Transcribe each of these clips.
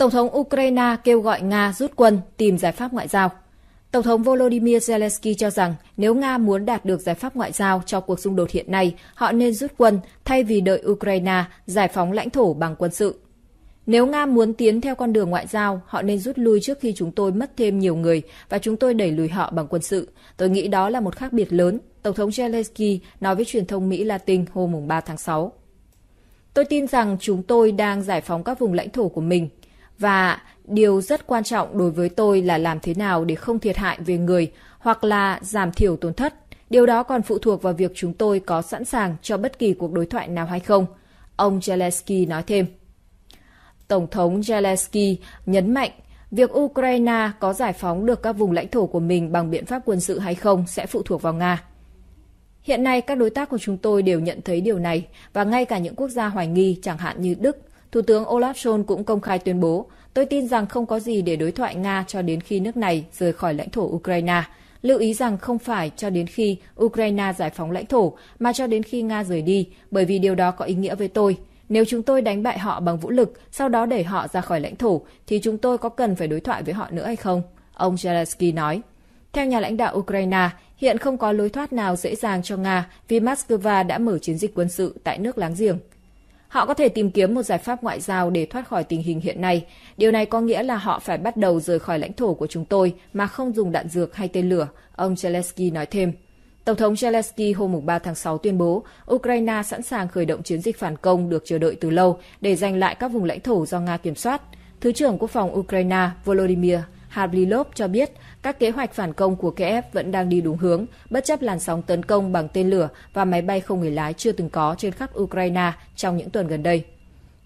Tổng thống Ukraine kêu gọi Nga rút quân tìm giải pháp ngoại giao. Tổng thống Volodymyr Zelensky cho rằng nếu Nga muốn đạt được giải pháp ngoại giao cho cuộc xung đột hiện nay, họ nên rút quân thay vì đợi Ukraine giải phóng lãnh thổ bằng quân sự. Nếu Nga muốn tiến theo con đường ngoại giao, họ nên rút lui trước khi chúng tôi mất thêm nhiều người và chúng tôi đẩy lùi họ bằng quân sự. Tôi nghĩ đó là một khác biệt lớn, Tổng thống Zelensky nói với truyền thông Mỹ Latin hôm 3 tháng 6. Tôi tin rằng chúng tôi đang giải phóng các vùng lãnh thổ của mình và điều rất quan trọng đối với tôi là làm thế nào để không thiệt hại về người hoặc là giảm thiểu tổn thất. Điều đó còn phụ thuộc vào việc chúng tôi có sẵn sàng cho bất kỳ cuộc đối thoại nào hay không. Ông Zelensky nói thêm. Tổng thống Zelensky nhấn mạnh việc Ukraine có giải phóng được các vùng lãnh thổ của mình bằng biện pháp quân sự hay không sẽ phụ thuộc vào Nga. Hiện nay các đối tác của chúng tôi đều nhận thấy điều này và ngay cả những quốc gia hoài nghi chẳng hạn như Đức, Thủ tướng Olaf Scholz cũng công khai tuyên bố, tôi tin rằng không có gì để đối thoại Nga cho đến khi nước này rời khỏi lãnh thổ Ukraine. Lưu ý rằng không phải cho đến khi Ukraine giải phóng lãnh thổ, mà cho đến khi Nga rời đi, bởi vì điều đó có ý nghĩa với tôi. Nếu chúng tôi đánh bại họ bằng vũ lực, sau đó đẩy họ ra khỏi lãnh thổ, thì chúng tôi có cần phải đối thoại với họ nữa hay không? Ông Zelensky nói. Theo nhà lãnh đạo Ukraine, hiện không có lối thoát nào dễ dàng cho Nga vì Moscow đã mở chiến dịch quân sự tại nước láng giềng. Họ có thể tìm kiếm một giải pháp ngoại giao để thoát khỏi tình hình hiện nay. Điều này có nghĩa là họ phải bắt đầu rời khỏi lãnh thổ của chúng tôi mà không dùng đạn dược hay tên lửa, ông Zelensky nói thêm. Tổng thống Zelensky hôm 3 tháng 6 tuyên bố Ukraine sẵn sàng khởi động chiến dịch phản công được chờ đợi từ lâu để giành lại các vùng lãnh thổ do Nga kiểm soát. Thứ trưởng Quốc phòng Ukraine Volodymyr Havrilov cho biết các kế hoạch phản công của Kiev vẫn đang đi đúng hướng, bất chấp làn sóng tấn công bằng tên lửa và máy bay không người lái chưa từng có trên khắp Ukraine trong những tuần gần đây.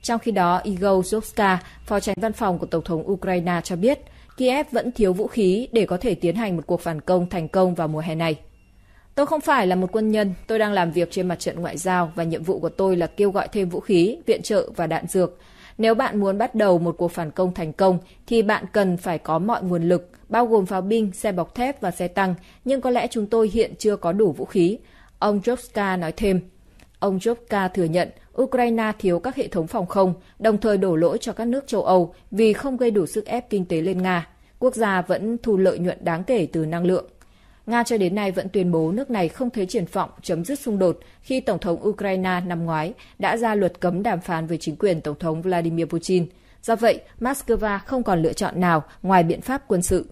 Trong khi đó, Igor Zovska, phó tránh văn phòng của Tổng thống Ukraine cho biết, Kiev vẫn thiếu vũ khí để có thể tiến hành một cuộc phản công thành công vào mùa hè này. Tôi không phải là một quân nhân, tôi đang làm việc trên mặt trận ngoại giao và nhiệm vụ của tôi là kêu gọi thêm vũ khí, viện trợ và đạn dược, nếu bạn muốn bắt đầu một cuộc phản công thành công, thì bạn cần phải có mọi nguồn lực, bao gồm pháo binh, xe bọc thép và xe tăng, nhưng có lẽ chúng tôi hiện chưa có đủ vũ khí. Ông Jobska nói thêm. Ông Jobka thừa nhận Ukraine thiếu các hệ thống phòng không, đồng thời đổ lỗi cho các nước châu Âu vì không gây đủ sức ép kinh tế lên Nga. Quốc gia vẫn thu lợi nhuận đáng kể từ năng lượng. Nga cho đến nay vẫn tuyên bố nước này không thấy triển vọng chấm dứt xung đột khi Tổng thống Ukraine năm ngoái đã ra luật cấm đàm phán với chính quyền Tổng thống Vladimir Putin. Do vậy, Moscow không còn lựa chọn nào ngoài biện pháp quân sự.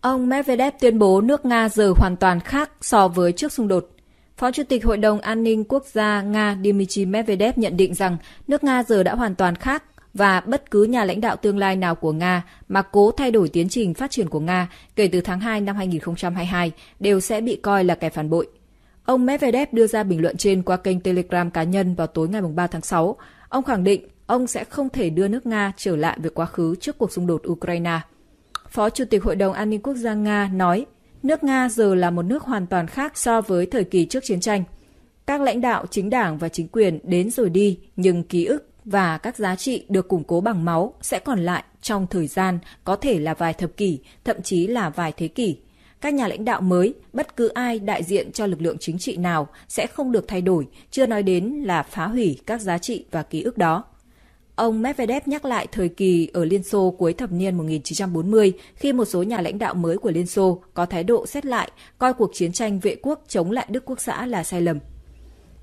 Ông Medvedev tuyên bố nước Nga giờ hoàn toàn khác so với trước xung đột. Phó Chủ tịch Hội đồng An ninh Quốc gia Nga Dmitry Medvedev nhận định rằng nước Nga giờ đã hoàn toàn khác và bất cứ nhà lãnh đạo tương lai nào của Nga mà cố thay đổi tiến trình phát triển của Nga kể từ tháng 2 năm 2022 đều sẽ bị coi là kẻ phản bội. Ông Medvedev đưa ra bình luận trên qua kênh Telegram cá nhân vào tối ngày 3 tháng 6. Ông khẳng định ông sẽ không thể đưa nước Nga trở lại về quá khứ trước cuộc xung đột Ukraine. Phó Chủ tịch Hội đồng An ninh Quốc gia Nga nói, nước Nga giờ là một nước hoàn toàn khác so với thời kỳ trước chiến tranh. Các lãnh đạo chính đảng và chính quyền đến rồi đi, nhưng ký ức và các giá trị được củng cố bằng máu sẽ còn lại trong thời gian có thể là vài thập kỷ, thậm chí là vài thế kỷ. Các nhà lãnh đạo mới, bất cứ ai đại diện cho lực lượng chính trị nào sẽ không được thay đổi, chưa nói đến là phá hủy các giá trị và ký ức đó. Ông Medvedev nhắc lại thời kỳ ở Liên Xô cuối thập niên 1940 khi một số nhà lãnh đạo mới của Liên Xô có thái độ xét lại, coi cuộc chiến tranh vệ quốc chống lại Đức Quốc xã là sai lầm.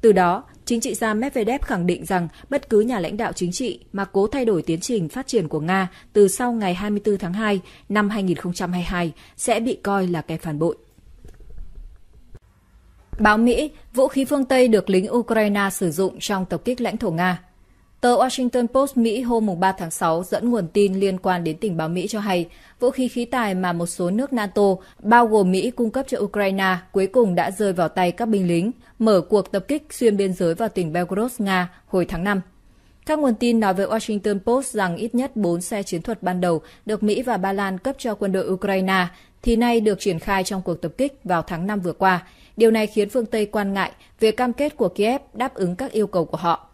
Từ đó, Chính trị gia Medvedev khẳng định rằng bất cứ nhà lãnh đạo chính trị mà cố thay đổi tiến trình phát triển của Nga từ sau ngày 24 tháng 2 năm 2022 sẽ bị coi là kẻ phản bội. Báo Mỹ, vũ khí phương Tây được lính Ukraine sử dụng trong tập kích lãnh thổ Nga. Tờ Washington Post Mỹ hôm 3 tháng 6 dẫn nguồn tin liên quan đến tình báo Mỹ cho hay vũ khí khí tài mà một số nước NATO, bao gồm Mỹ cung cấp cho Ukraine, cuối cùng đã rơi vào tay các binh lính, mở cuộc tập kích xuyên biên giới vào tỉnh Belgorod, Nga hồi tháng 5. Các nguồn tin nói với Washington Post rằng ít nhất 4 xe chiến thuật ban đầu được Mỹ và Ba Lan cấp cho quân đội Ukraine, thì nay được triển khai trong cuộc tập kích vào tháng 5 vừa qua. Điều này khiến phương Tây quan ngại về cam kết của Kiev đáp ứng các yêu cầu của họ.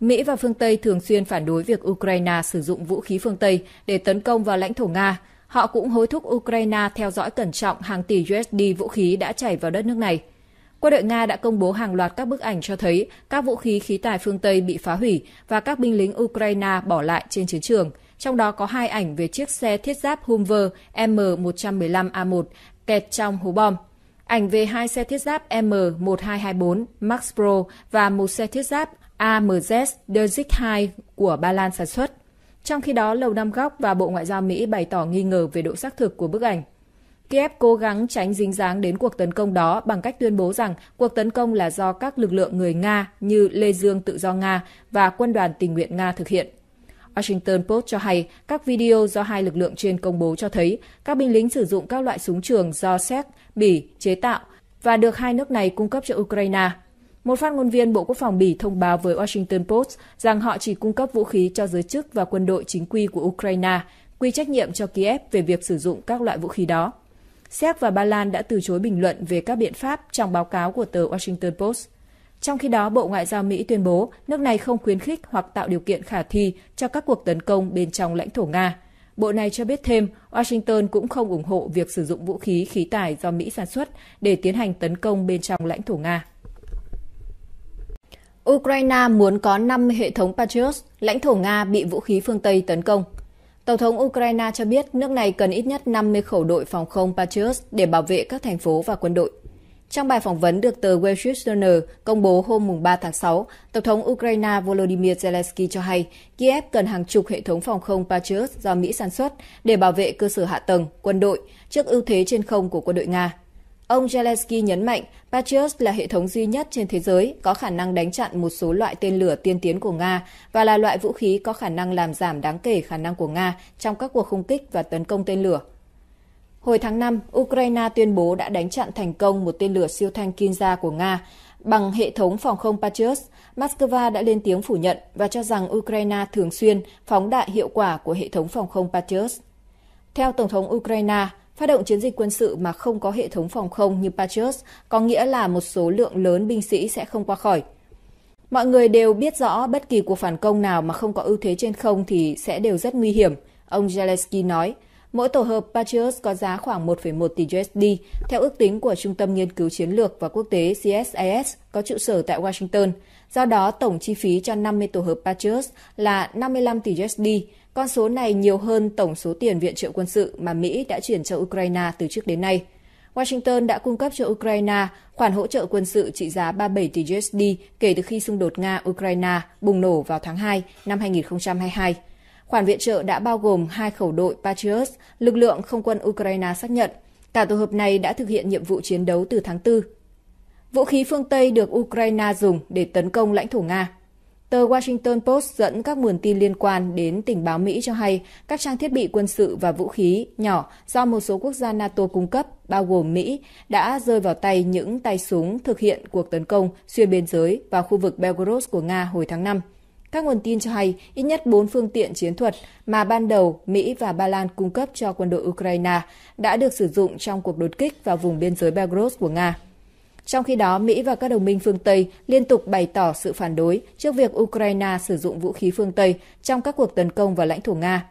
Mỹ và phương Tây thường xuyên phản đối việc Ukraine sử dụng vũ khí phương Tây để tấn công vào lãnh thổ Nga. Họ cũng hối thúc Ukraine theo dõi cẩn trọng hàng tỷ USD vũ khí đã chảy vào đất nước này. Quân đội Nga đã công bố hàng loạt các bức ảnh cho thấy các vũ khí khí tài phương Tây bị phá hủy và các binh lính Ukraine bỏ lại trên chiến trường. Trong đó có hai ảnh về chiếc xe thiết giáp Humver M115A1 kẹt trong hố bom. Ảnh về hai xe thiết giáp M1224 Max Pro và một xe thiết giáp AMZ Dozik 2 của Ba Lan sản xuất. Trong khi đó, Lầu Năm Góc và Bộ Ngoại giao Mỹ bày tỏ nghi ngờ về độ xác thực của bức ảnh. Kiev cố gắng tránh dính dáng đến cuộc tấn công đó bằng cách tuyên bố rằng cuộc tấn công là do các lực lượng người Nga như Lê Dương Tự do Nga và Quân đoàn Tình nguyện Nga thực hiện. Washington Post cho hay các video do hai lực lượng trên công bố cho thấy các binh lính sử dụng các loại súng trường do Séc, Bỉ chế tạo và được hai nước này cung cấp cho Ukraine. Một phát ngôn viên Bộ Quốc phòng Bỉ thông báo với Washington Post rằng họ chỉ cung cấp vũ khí cho giới chức và quân đội chính quy của Ukraine, quy trách nhiệm cho Kiev về việc sử dụng các loại vũ khí đó. Séc và Ba Lan đã từ chối bình luận về các biện pháp trong báo cáo của tờ Washington Post. Trong khi đó, Bộ Ngoại giao Mỹ tuyên bố nước này không khuyến khích hoặc tạo điều kiện khả thi cho các cuộc tấn công bên trong lãnh thổ Nga. Bộ này cho biết thêm, Washington cũng không ủng hộ việc sử dụng vũ khí khí tài do Mỹ sản xuất để tiến hành tấn công bên trong lãnh thổ Nga. Ukraine muốn có 5 hệ thống Patriot, lãnh thổ Nga bị vũ khí phương Tây tấn công. Tổng thống Ukraine cho biết nước này cần ít nhất 50 khẩu đội phòng không Patriot để bảo vệ các thành phố và quân đội. Trong bài phỏng vấn được tờ Wall Street Journal công bố hôm 3 tháng 6, Tổng thống Ukraine Volodymyr Zelensky cho hay Kiev cần hàng chục hệ thống phòng không Patriot do Mỹ sản xuất để bảo vệ cơ sở hạ tầng, quân đội trước ưu thế trên không của quân đội Nga. Ông Zelensky nhấn mạnh Patriot là hệ thống duy nhất trên thế giới có khả năng đánh chặn một số loại tên lửa tiên tiến của Nga và là loại vũ khí có khả năng làm giảm đáng kể khả năng của Nga trong các cuộc không kích và tấn công tên lửa. Hồi tháng 5, Ukraine tuyên bố đã đánh chặn thành công một tên lửa siêu thanh Kinza của Nga bằng hệ thống phòng không Patriot. Moscow đã lên tiếng phủ nhận và cho rằng Ukraine thường xuyên phóng đại hiệu quả của hệ thống phòng không Patriot. Theo Tổng thống Ukraine, Phát động chiến dịch quân sự mà không có hệ thống phòng không như Patriot có nghĩa là một số lượng lớn binh sĩ sẽ không qua khỏi. Mọi người đều biết rõ bất kỳ cuộc phản công nào mà không có ưu thế trên không thì sẽ đều rất nguy hiểm, ông Zelensky nói. Mỗi tổ hợp Patriot có giá khoảng 1,1 tỷ USD, theo ước tính của Trung tâm Nghiên cứu Chiến lược và Quốc tế CSIS có trụ sở tại Washington. Do đó, tổng chi phí cho 50 tổ hợp Patriot là 55 tỷ USD, con số này nhiều hơn tổng số tiền viện trợ quân sự mà Mỹ đã chuyển cho Ukraine từ trước đến nay. Washington đã cung cấp cho Ukraine khoản hỗ trợ quân sự trị giá 37 tỷ USD kể từ khi xung đột Nga-Ukraine bùng nổ vào tháng 2 năm 2022. Khoản viện trợ đã bao gồm hai khẩu đội Patriot, lực lượng không quân Ukraine xác nhận. Cả tổ hợp này đã thực hiện nhiệm vụ chiến đấu từ tháng 4. Vũ khí phương Tây được Ukraine dùng để tấn công lãnh thổ Nga Tờ Washington Post dẫn các nguồn tin liên quan đến tình báo Mỹ cho hay các trang thiết bị quân sự và vũ khí nhỏ do một số quốc gia NATO cung cấp, bao gồm Mỹ, đã rơi vào tay những tay súng thực hiện cuộc tấn công xuyên biên giới vào khu vực Belgorod của Nga hồi tháng 5. Các nguồn tin cho hay ít nhất 4 phương tiện chiến thuật mà ban đầu Mỹ và Ba Lan cung cấp cho quân đội Ukraine đã được sử dụng trong cuộc đột kích vào vùng biên giới Belgorod của Nga. Trong khi đó, Mỹ và các đồng minh phương Tây liên tục bày tỏ sự phản đối trước việc Ukraine sử dụng vũ khí phương Tây trong các cuộc tấn công vào lãnh thổ Nga.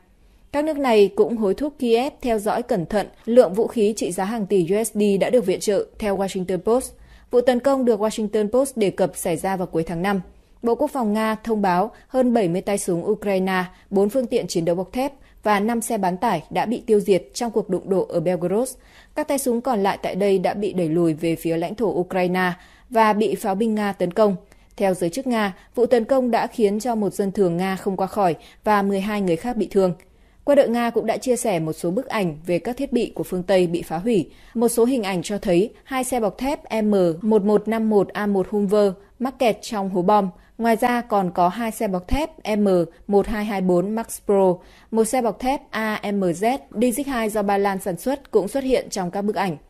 Các nước này cũng hối thúc Kiev theo dõi cẩn thận lượng vũ khí trị giá hàng tỷ USD đã được viện trợ, theo Washington Post. Vụ tấn công được Washington Post đề cập xảy ra vào cuối tháng 5. Bộ Quốc phòng Nga thông báo hơn 70 tay súng Ukraine, 4 phương tiện chiến đấu bọc thép, và 5 xe bán tải đã bị tiêu diệt trong cuộc đụng độ ở Belgorod. Các tay súng còn lại tại đây đã bị đẩy lùi về phía lãnh thổ Ukraine và bị pháo binh Nga tấn công. Theo giới chức Nga, vụ tấn công đã khiến cho một dân thường Nga không qua khỏi và 12 người khác bị thương. Quân đội Nga cũng đã chia sẻ một số bức ảnh về các thiết bị của phương Tây bị phá hủy. Một số hình ảnh cho thấy hai xe bọc thép M1151A1 Humver mắc kẹt trong hố bom, Ngoài ra còn có hai xe bọc thép M1224 Max Pro, một xe bọc thép AMZ dz 2 do Ba Lan sản xuất cũng xuất hiện trong các bức ảnh.